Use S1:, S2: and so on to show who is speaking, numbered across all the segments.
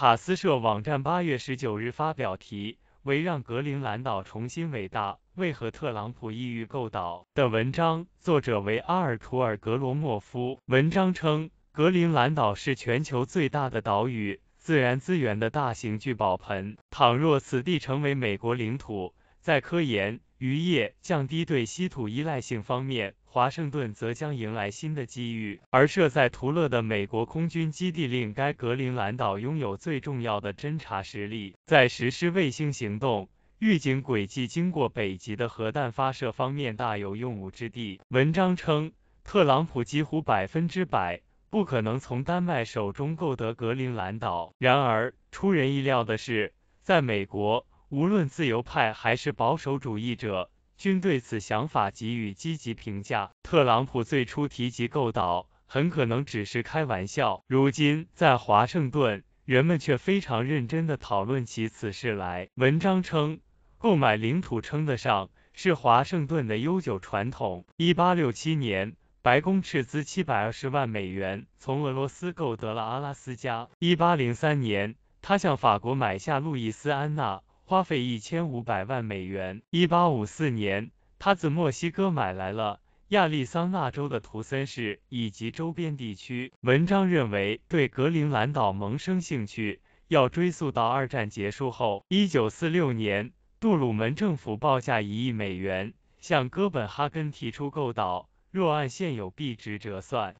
S1: 塔斯社网站八月十九日发表题为《让格陵兰岛重新伟大：为何特朗普意欲购岛》的文章，作者为阿尔图尔·格罗莫夫。文章称，格陵兰岛是全球最大的岛屿，自然资源的大型聚宝盆。倘若此地成为美国领土，在科研渔业降低对稀土依赖性方面，华盛顿则将迎来新的机遇。而设在图勒的美国空军基地令该格陵兰岛拥有最重要的侦察实力，在实施卫星行动、预警轨迹经过北极的核弹发射方面大有用武之地。文章称，特朗普几乎百分之百不可能从丹麦手中购得格陵兰岛。然而，出人意料的是，在美国。无论自由派还是保守主义者，均对此想法给予积极评价。特朗普最初提及购岛，很可能只是开玩笑。如今在华盛顿，人们却非常认真的讨论起此事来。文章称，购买领土称得上是华盛顿的悠久传统。一八六七年，白宫斥资七百二十万美元从俄罗斯购得了阿拉斯加。一八零三年，他向法国买下路易斯安那。花费一千五百万美元。一八五四年，他自墨西哥买来了亚利桑那州的图森市以及周边地区。文章认为，对格陵兰岛萌生兴趣要追溯到二战结束后。一九四六年，杜鲁门政府报价一亿美元向哥本哈根提出购岛，若按现有币值折算，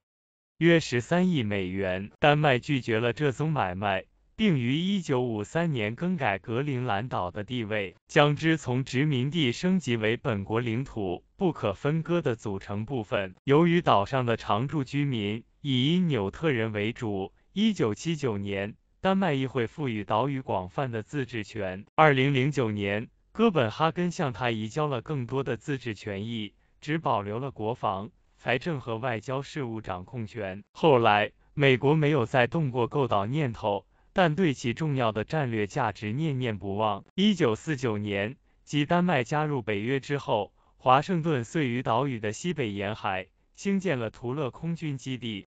S1: 约十三亿美元。丹麦拒绝了这宗买卖。并于一九五三年更改格陵兰岛的地位，将之从殖民地升级为本国领土不可分割的组成部分。由于岛上的常住居民以因纽特人为主，一九七九年丹麦议会赋予岛屿广泛的自治权。二零零九年哥本哈根向他移交了更多的自治权益，只保留了国防、财政和外交事务掌控权。后来，美国没有再动过购岛念头。但对其重要的战略价值念念不忘。一九四九年，即丹麦加入北约之后，华盛顿遂于岛屿的西北沿海兴建了图勒空军基地，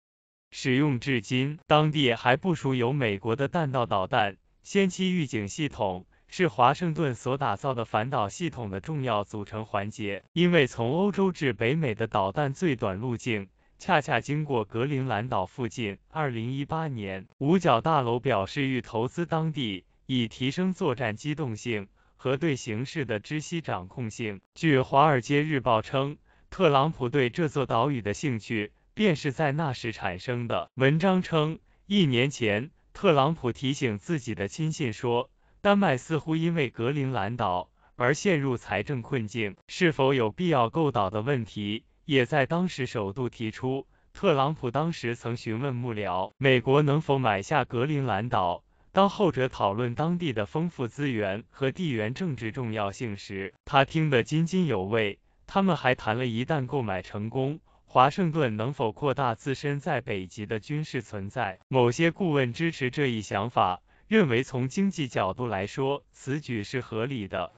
S1: 使用至今。当地还部署有美国的弹道导弹先期预警系统，是华盛顿所打造的反导系统的重要组成环节。因为从欧洲至北美的导弹最短路径。恰恰经过格陵兰岛附近。二零一八年，五角大楼表示欲投资当地，以提升作战机动性和对形势的知悉掌控性。据《华尔街日报》称，特朗普对这座岛屿的兴趣便是在那时产生的。文章称，一年前，特朗普提醒自己的亲信说，丹麦似乎因为格陵兰岛而陷入财政困境，是否有必要购岛的问题。也在当时首度提出，特朗普当时曾询问幕僚，美国能否买下格陵兰岛。当后者讨论当地的丰富资源和地缘政治重要性时，他听得津津有味。他们还谈了一旦购买成功，华盛顿能否扩大自身在北极的军事存在。某些顾问支持这一想法，认为从经济角度来说，此举是合理的。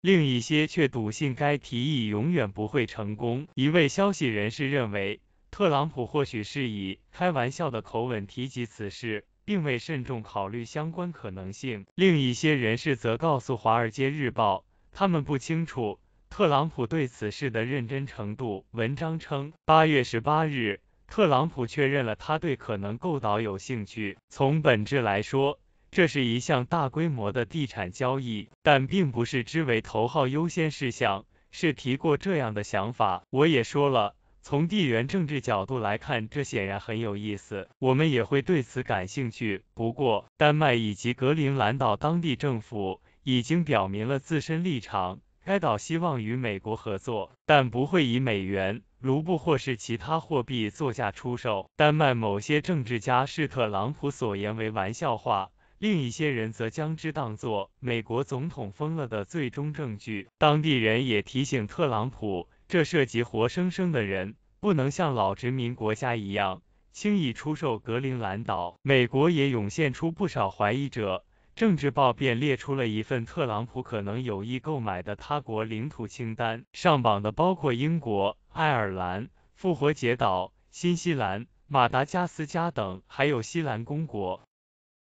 S1: 另一些却笃信该提议永远不会成功。一位消息人士认为，特朗普或许是以开玩笑的口吻提及此事，并未慎重考虑相关可能性。另一些人士则告诉《华尔街日报》，他们不清楚特朗普对此事的认真程度。文章称，8月18日，特朗普确认了他对可能购岛有兴趣。从本质来说，这是一项大规模的地产交易，但并不是之为头号优先事项。是提过这样的想法，我也说了。从地缘政治角度来看，这显然很有意思，我们也会对此感兴趣。不过，丹麦以及格陵兰岛当地政府已经表明了自身立场。该岛希望与美国合作，但不会以美元、卢布或是其他货币作价出售。丹麦某些政治家是特朗普所言为玩笑话。另一些人则将之当作美国总统疯了的最终证据。当地人也提醒特朗普，这涉及活生生的人，不能像老殖民国家一样轻易出售格陵兰岛。美国也涌现出不少怀疑者，《政治报》便列出了一份特朗普可能有意购买的他国领土清单，上榜的包括英国、爱尔兰、复活节岛、新西兰、马达加斯加等，还有西兰公国。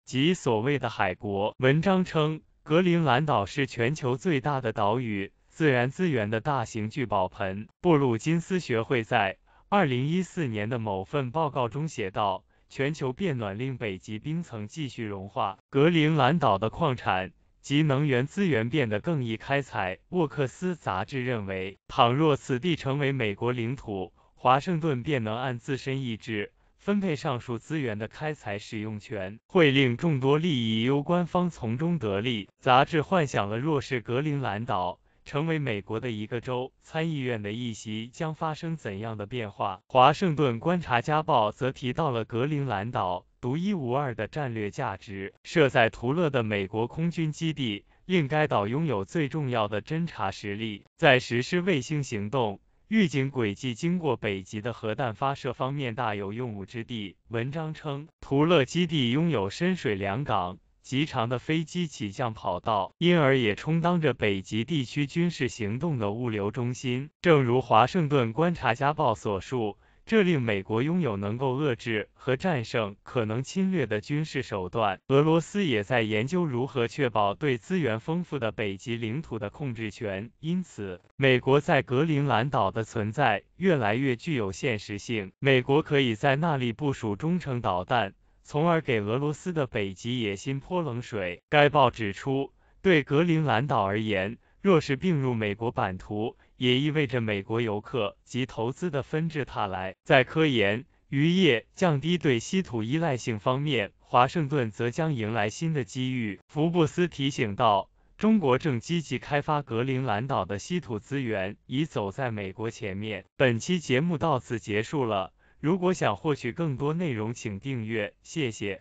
S1: 及所谓的“海国”文章称，格陵兰岛是全球最大的岛屿，自然资源的大型聚宝盆。布鲁金斯学会在二零一四年的某份报告中写道，全球变暖令北极冰层继续融化，格陵兰岛的矿产及能源资源变得更易开采。沃克斯杂志认为，倘若此地成为美国领土，华盛顿便能按自身意志。分配上述资源的开采使用权，会令众多利益攸关方从中得利。杂志幻想了若是格陵兰岛成为美国的一个州，参议院的议席将发生怎样的变化？《华盛顿观察家报》则提到了格陵兰岛独一无二的战略价值，设在图勒的美国空军基地令该岛拥有最重要的侦察实力，在实施卫星行动。预警轨迹经过北极的核弹发射方面大有用武之地。文章称，图勒基地拥有深水良港、极长的飞机起降跑道，因而也充当着北极地区军事行动的物流中心。正如《华盛顿观察家报》所述。这令美国拥有能够遏制和战胜可能侵略的军事手段。俄罗斯也在研究如何确保对资源丰富的北极领土的控制权。因此，美国在格陵兰岛的存在越来越具有现实性。美国可以在那里部署中程导弹，从而给俄罗斯的北极野心泼冷水。该报指出，对格陵兰岛而言，若是并入美国版图，也意味着美国游客及投资的纷至沓来，在科研、渔业降低对稀土依赖性方面，华盛顿则将迎来新的机遇。福布斯提醒道：“中国正积极开发格陵兰岛的稀土资源，已走在美国前面。本期节目到此结束了，如果想获取更多内容，请订阅，谢谢。